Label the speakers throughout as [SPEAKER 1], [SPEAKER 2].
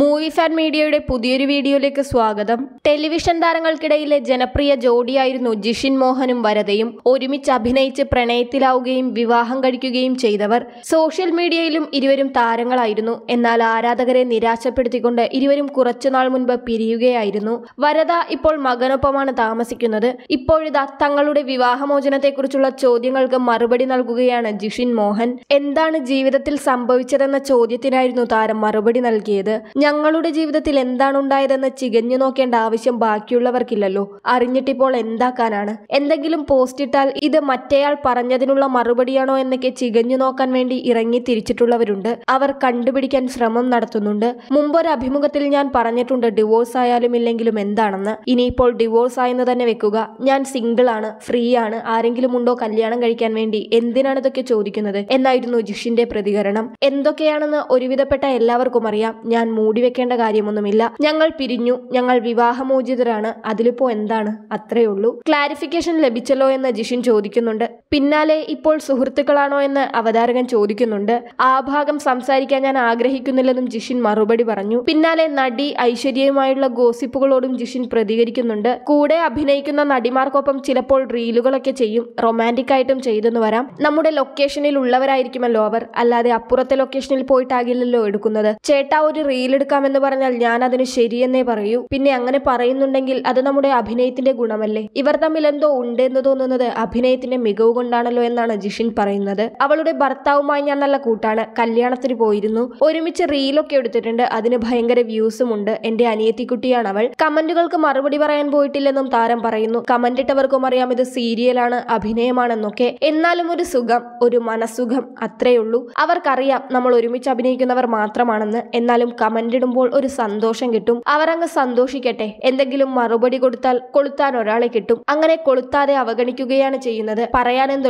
[SPEAKER 1] movies and മീഡിയയുടെ പുതിയൊരു വീഡിയോയിലേക്ക് സ്വാഗതം ടെലിവിഷൻ താരങ്ങൾക്കിടയിലെ ജനപ്രിയ ജോഡിയായിരുന്നു ജിഷിൻ മോഹനും വരതയും ഒരുമിച്ച് അഭിനയിച്ച് പ്രണയത്തിലാവുകയും വിവാഹം കഴിക്കുകയും ചെയ്തവർ സോഷ്യൽ മീഡിയയിലും ഇരുവരും താരങ്ങളായിരുന്നു എന്നാൽ ആരാധകരെ നിരാശപ്പെടുത്തിക്കൊണ്ട് ഇരുവരും കുറച്ചുനാൾ മുൻപ് പിരിയുകയായിരുന്നു വരത ഇപ്പോൾ മകനൊപ്പമാണ് താമസിക്കുന്നത് ഇപ്പോഴിതാ തങ്ങളുടെ വിവാഹമോചനത്തെക്കുറിച്ചുള്ള ചോദ്യങ്ങൾക്ക് മറുപടി നൽകുകയാണ് ജിഷിൻ മോഹൻ എന്താണ് ജീവിതത്തിൽ സംഭവിച്ചതെന്ന ചോദ്യത്തിനായിരുന്നു താരം മറുപടി നൽകിയത് ഞങ്ങളുടെ ജീവിതത്തിൽ എന്താണ് ഉണ്ടായതെന്ന് ചികഞ്ഞു നോക്കേണ്ട ആവശ്യം ബാക്കിയുള്ളവർക്കില്ലല്ലോ അറിഞ്ഞിട്ടിപ്പോൾ എന്താക്കാനാണ് എന്തെങ്കിലും പോസ്റ്റ് ഇട്ടാൽ ഇത് മറ്റേയാൾ പറഞ്ഞതിനുള്ള മറുപടിയാണോ എന്നൊക്കെ ചികഞ്ഞു നോക്കാൻ വേണ്ടി ഇറങ്ങി തിരിച്ചിട്ടുള്ളവരുണ്ട് അവർ കണ്ടുപിടിക്കാൻ ശ്രമം നടത്തുന്നുണ്ട് മുമ്പൊരു അഭിമുഖത്തിൽ ഞാൻ പറഞ്ഞിട്ടുണ്ട് ഡിവോഴ്സ് ആയാലും ഇല്ലെങ്കിലും എന്താണെന്ന് ഇനിയിപ്പോൾ ഡിവോഴ്സ് ആയെന്ന് തന്നെ വെക്കുക ഞാൻ സിംഗിൾ ആണ് ഫ്രീ ആണ് ആരെങ്കിലും ഉണ്ടോ കല്യാണം കഴിക്കാൻ വേണ്ടി എന്തിനാണ് ഇതൊക്കെ ചോദിക്കുന്നത് എന്നായിരുന്നു ജിഷിന്റെ പ്രതികരണം എന്തൊക്കെയാണെന്ന് ഒരുവിധപ്പെട്ട എല്ലാവർക്കും അറിയാം ഞാൻ മൂടിവെക്കേണ്ട കാര്യമൊന്നുമില്ല ഞങ്ങൾ പിരിഞ്ഞു ഞങ്ങൾ വിവാഹമോചിതരാണ് അതിലിപ്പോ എന്താണ് അത്രേ ഉള്ളൂ ക്ലാരിഫിക്കേഷൻ ലഭിച്ചല്ലോ എന്ന് ജിഷിൻ ചോദിക്കുന്നുണ്ട് പിന്നാലെ ഇപ്പോൾ സുഹൃത്തുക്കളാണോ എന്ന് അവതാരകൻ ചോദിക്കുന്നുണ്ട് ആ ഭാഗം സംസാരിക്കാൻ ഞാൻ ആഗ്രഹിക്കുന്നില്ലെന്നും ജിഷിൻ മറുപടി പറഞ്ഞു പിന്നാലെ നടി ഐശ്വര്യയുമായുള്ള ഗോസിപ്പുകളോടും ജിഷിൻ പ്രതികരിക്കുന്നുണ്ട് കൂടെ അഭിനയിക്കുന്ന നടിമാർക്കൊപ്പം ചിലപ്പോൾ റീലുകളൊക്കെ ചെയ്യും റൊമാൻറ്റിക് ആയിട്ടും ചെയ്തെന്ന് വരാം നമ്മുടെ ലൊക്കേഷനിൽ ഉള്ളവരായിരിക്കുമല്ലോ അവർ അല്ലാതെ അപ്പുറത്തെ ലൊക്കേഷനിൽ പോയിട്ടാകില്ലല്ലോ എടുക്കുന്നത് ചേട്ടാ ഒരു റീൽ ഏറ്റെടുക്കാമെന്ന് പറഞ്ഞാൽ ഞാൻ അതിന് ശരിയെന്നേ പറയൂ പിന്നെ അങ്ങനെ പറയുന്നുണ്ടെങ്കിൽ അത് നമ്മുടെ അഭിനയത്തിന്റെ ഗുണമല്ലേ ഇവർ തമ്മിൽ എന്തോ ഉണ്ടെന്ന് തോന്നുന്നത് അഭിനയത്തിന്റെ മികവ് കൊണ്ടാണല്ലോ എന്നാണ് ജിഷിൻ പറയുന്നത് അവളുടെ ഭർത്താവുമായി ഞാൻ നല്ല കൂട്ടാണ് കല്യാണത്തിന് പോയിരുന്നു ഒരുമിച്ച് റീലൊക്കെ എടുത്തിട്ടുണ്ട് അതിന് ഭയങ്കര വ്യൂസും ഉണ്ട് എന്റെ അനിയത്തിക്കുട്ടിയാണ് അവൾ കമന്റുകൾക്ക് മറുപടി പറയാൻ പോയിട്ടില്ലെന്നും താരം പറയുന്നു കമന്റ് ഇട്ടവർക്കും അറിയാം ഇത് സീരിയലാണ് അഭിനയമാണെന്നൊക്കെ എന്നാലും ഒരു സുഖം ഒരു മനസ്സുഖം അത്രയുള്ളൂ അവർക്കറിയാം നമ്മൾ ഒരുമിച്ച് അഭിനയിക്കുന്നവർ മാത്രമാണെന്ന് എന്നാലും കമന്റ് കണ്ടിടുമ്പോൾ ഒരു സന്തോഷം കിട്ടും അവരങ്ങ് സന്തോഷിക്കട്ടെ എന്തെങ്കിലും മറുപടി കൊടുത്താൽ കൊളുത്താൻ ഒരാളെ കിട്ടും അങ്ങനെ കൊളുത്താതെ അവഗണിക്കുകയാണ് ചെയ്യുന്നത്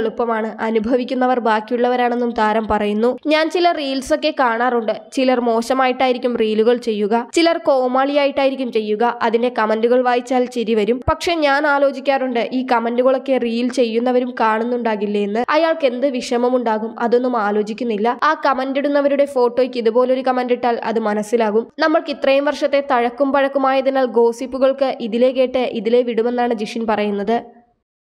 [SPEAKER 1] എളുപ്പമാണ് അനുഭവിക്കുന്നവർ ബാക്കിയുള്ളവരാണെന്നും താരം പറയുന്നു ഞാൻ ചില റീൽസ് ഒക്കെ കാണാറുണ്ട് ചിലർ മോശമായിട്ടായിരിക്കും റീലുകൾ ചെയ്യുക ചിലർ കോമാളിയായിട്ടായിരിക്കും ചെയ്യുക അതിന്റെ കമന്റുകൾ വായിച്ചാൽ ചിരി വരും പക്ഷെ ഞാൻ ആലോചിക്കാറുണ്ട് ഈ കമന്റുകളൊക്കെ റീൽ ചെയ്യുന്നവരും കാണുന്നുണ്ടാകില്ലേ എന്ന് അയാൾക്ക് എന്ത് വിഷമമുണ്ടാകും അതൊന്നും ആലോചിക്കുന്നില്ല ആ കമന്റ് ഇടുന്നവരുടെ ഫോട്ടോയ്ക്ക് ഇതുപോലൊരു കമന്റ് ഇട്ടാൽ അത് മനസ്സിലാകും ഉണ്ടാകും നമ്മൾക്ക് ഇത്രയും വർഷത്തെ തഴക്കും പഴക്കുമായതിനാൽ ഗോസിപ്പുകൾക്ക് ഇതിലെ കേട്ട് ഇതിലെ വിടുമെന്നാണ് ജിഷിൻ പറയുന്നത്